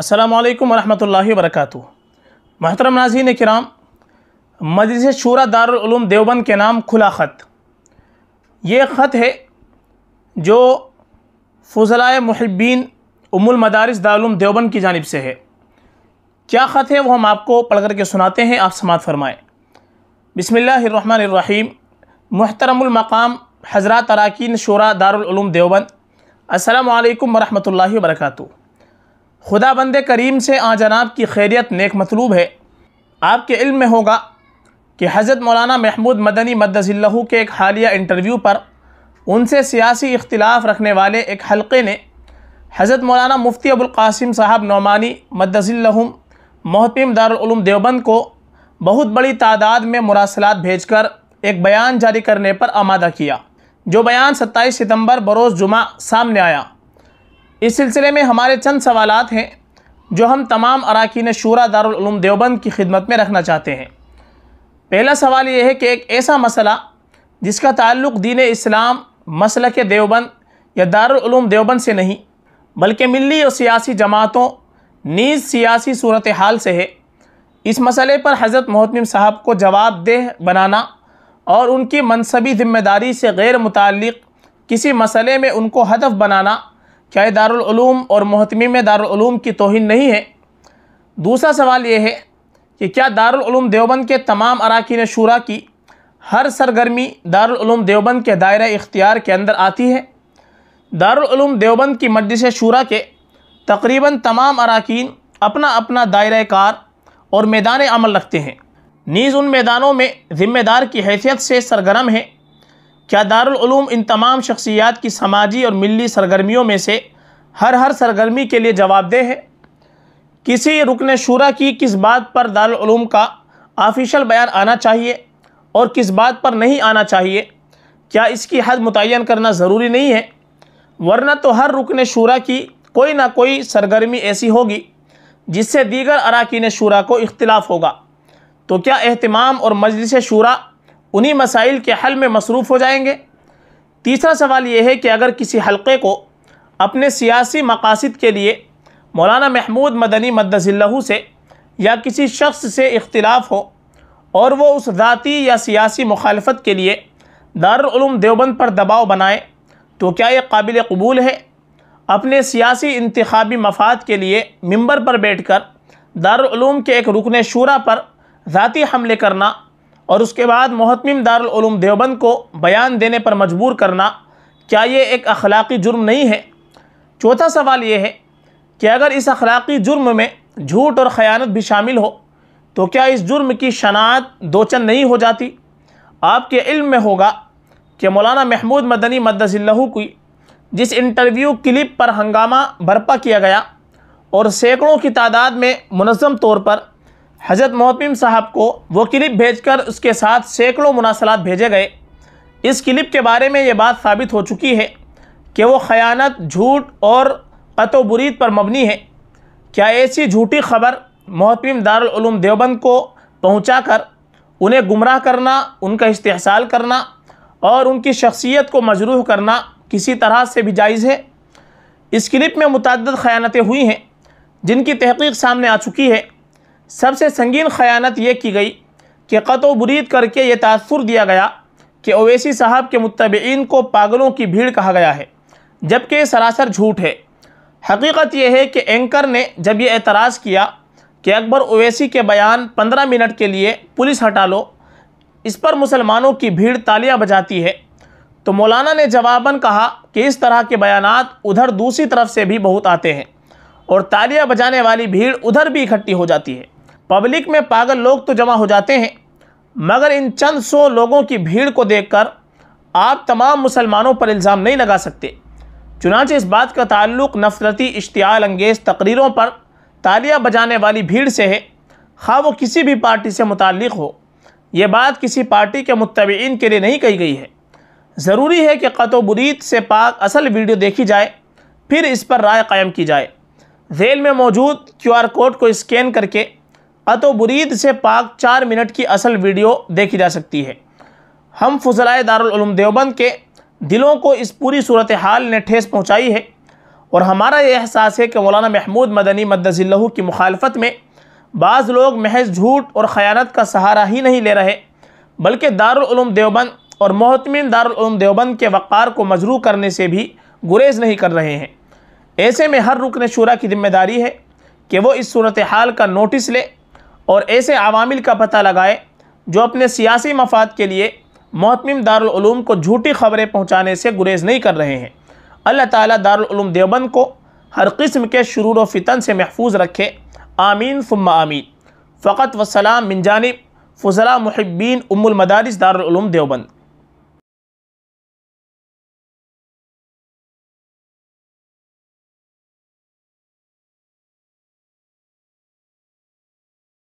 السلام علیکم ورحمۃ اللہ وبرکاتہ محترم ناظرین کرام مجلس شورا دار العلوم دیوبند کے نام کھلا خط یہ خط ہے جو فضلائے محبین ام المدارس دار العلوم دیوبند کی جانب سے ہے کیا خط ہے وہ ہم آپ کو پڑھ کر کے سناتے ہیں آپ سماعت فرمائے بسم اللہ الرحمن الرحیم محترم المقام حضرات اراکین شورا دار العلوم دیوبند السلام علیکم ورحمۃ اللہ وبرکاتہ خدا بند کریم سے آ جناب کی خیریت نیک مطلوب ہے آپ کے علم میں ہوگا کہ حضرت مولانا محمود مدنی مدز اللہ کے ایک حالیہ انٹرویو پر ان سے سیاسی اختلاف رکھنے والے ایک حلقے نے حضرت مولانا مفتی ابوالقاسم صاحب نعمانی مدز اللہ محتم دارالعلوم دیوبند کو بہت بڑی تعداد میں مراسلات بھیج کر ایک بیان جاری کرنے پر آمادہ کیا جو بیان ستائیس ستمبر بروز جمعہ سامنے آیا اس سلسلے میں ہمارے چند سوالات ہیں جو ہم تمام اراکین شورا دار دیوبند کی خدمت میں رکھنا چاہتے ہیں پہلا سوال یہ ہے کہ ایک ایسا مسئلہ جس کا تعلق دین اسلام کے دیوبند یا دار دیوبند سے نہیں بلکہ ملی اور سیاسی جماعتوں نیز سیاسی صورتحال سے ہے اس مسئلے پر حضرت محتم صاحب کو جواب دہ بنانا اور ان کی منصبی ذمہ داری سے غیر متعلق کسی مسئلے میں ان کو ہدف بنانا کیا یہ اور محتمی میں دارالعلوم کی توہین نہیں ہے دوسرا سوال یہ ہے کہ کیا دارالعلوم دیوبند کے تمام اراکین شورا کی ہر سرگرمی دارالعلوم دیوبند کے دائرہ اختیار کے اندر آتی ہے دارالعلوم دیوبند کی مجلس شورا کے تقریباً تمام اراکین اپنا اپنا دائرہ کار اور میدان عمل رکھتے ہیں نیز ان میدانوں میں ذمہ دار کی حیثیت سے سرگرم ہیں کیا دارالعلوم ان تمام شخصیات کی سماجی اور ملی سرگرمیوں میں سے ہر ہر سرگرمی کے لیے جواب دہ ہے کسی رکن شورا کی کس بات پر دار العلوم کا آفیشل بیان آنا چاہیے اور کس بات پر نہیں آنا چاہیے کیا اس کی حد متعین کرنا ضروری نہیں ہے ورنہ تو ہر رکن شورا کی کوئی نہ کوئی سرگرمی ایسی ہوگی جس سے دیگر اراکین شورا کو اختلاف ہوگا تو کیا اہتمام اور مجلس شورا انہی مسائل کے حل میں مصروف ہو جائیں گے تیسرا سوال یہ ہے کہ اگر کسی حلقے کو اپنے سیاسی مقاصد کے لیے مولانا محمود مدنی مدز اللہ سے یا کسی شخص سے اختلاف ہو اور وہ اس ذاتی یا سیاسی مخالفت کے لیے دار العلوم دیوبند پر دباؤ بنائیں تو کیا یہ قابل قبول ہے اپنے سیاسی انتخابی مفاد کے لیے ممبر پر بیٹھ کر دار العلوم کے ایک رکن شعرا پر ذاتی حملے کرنا اور اس کے بعد محتمم دار دیوبند کو بیان دینے پر مجبور کرنا کیا یہ ایک اخلاقی جرم نہیں ہے چوتھا سوال یہ ہے کہ اگر اس اخلاقی جرم میں جھوٹ اور خیانت بھی شامل ہو تو کیا اس جرم کی شناعت دوچن نہیں ہو جاتی آپ کے علم میں ہوگا کہ مولانا محمود مدنی مدز اللہ کی جس انٹرویو کلپ پر ہنگامہ برپا کیا گیا اور سینکڑوں کی تعداد میں منظم طور پر حضرت محتم صاحب کو وہ کلپ بھیج کر اس کے ساتھ سینکڑوں مناسلات بھیجے گئے اس کلپ کے بارے میں یہ بات ثابت ہو چکی ہے کہ وہ خیانت جھوٹ اور قط و برید پر مبنی ہے کیا ایسی جھوٹی خبر محتم دار دیوبند کو پہنچا کر انہیں گمراہ کرنا ان کا استحصال کرنا اور ان کی شخصیت کو مجروح کرنا کسی طرح سے بھی جائز ہے اس کلپ میں متعدد خیانتیں ہوئی ہیں جن کی تحقیق سامنے آ چکی ہے سب سے سنگین خیانت یہ کی گئی کہ قط و برید کر کے یہ تاثر دیا گیا کہ اویسی صاحب کے متبعین کو پاگلوں کی بھیڑ کہا گیا ہے جبکہ سراسر جھوٹ ہے حقیقت یہ ہے کہ اینکر نے جب یہ اعتراض کیا کہ اکبر اویسی کے بیان پندرہ منٹ کے لیے پولیس ہٹا لو اس پر مسلمانوں کی بھیڑ تالیاں بجاتی ہے تو مولانا نے جواباً کہا کہ اس طرح کے بیانات ادھر دوسری طرف سے بھی بہت آتے ہیں اور تالیاں بجانے والی بھیڑ ادھر بھی اکٹھی ہو جاتی ہے پبلک میں پاگل لوگ تو جمع ہو جاتے ہیں مگر ان چند سو لوگوں کی بھیڑ کو دیکھ کر آپ تمام مسلمانوں پر الزام نہیں لگا سکتے چنانچہ اس بات کا تعلق نفرتی اشتعال انگیز تقریروں پر تالیہ بجانے والی بھیڑ سے ہے خواہ وہ کسی بھی پارٹی سے متعلق ہو یہ بات کسی پارٹی کے متبعین کے لیے نہیں کہی گئی ہے ضروری ہے کہ و برید سے پاک اصل ویڈیو دیکھی جائے پھر اس پر رائے قائم کی جائے ذیل میں موجود کیو آر کوڈ کو اسکین کر کے برید سے پاک چار منٹ کی اصل ویڈیو دیکھی جا سکتی ہے ہم فضلائے دار دیوبند کے دلوں کو اس پوری صورتحال نے ٹھیس پہنچائی ہے اور ہمارا یہ احساس ہے کہ مولانا محمود مدنی مدز اللہ کی مخالفت میں بعض لوگ محض جھوٹ اور خیانت کا سہارا ہی نہیں لے رہے بلکہ دار دیوبند اور محتمین دار دیوبند کے وقار کو مجروع کرنے سے بھی گریز نہیں کر رہے ہیں ایسے میں ہر رکن شورا کی ذمہ داری ہے کہ وہ اس صورتحال کا نوٹس لے اور ایسے عوامل کا پتہ لگائے جو اپنے سیاسی مفاد کے لیے محتم دارالعلوم کو جھوٹی خبریں پہنچانے سے گریز نہیں کر رہے ہیں اللہ تعالیٰ دارالعلوم دیوبند کو ہر قسم کے شرور و فتن سے محفوظ رکھے آمین ثم آمین فقط وسلام جانب فضلہ محبین ام المدارس دارالعلوم دیوبند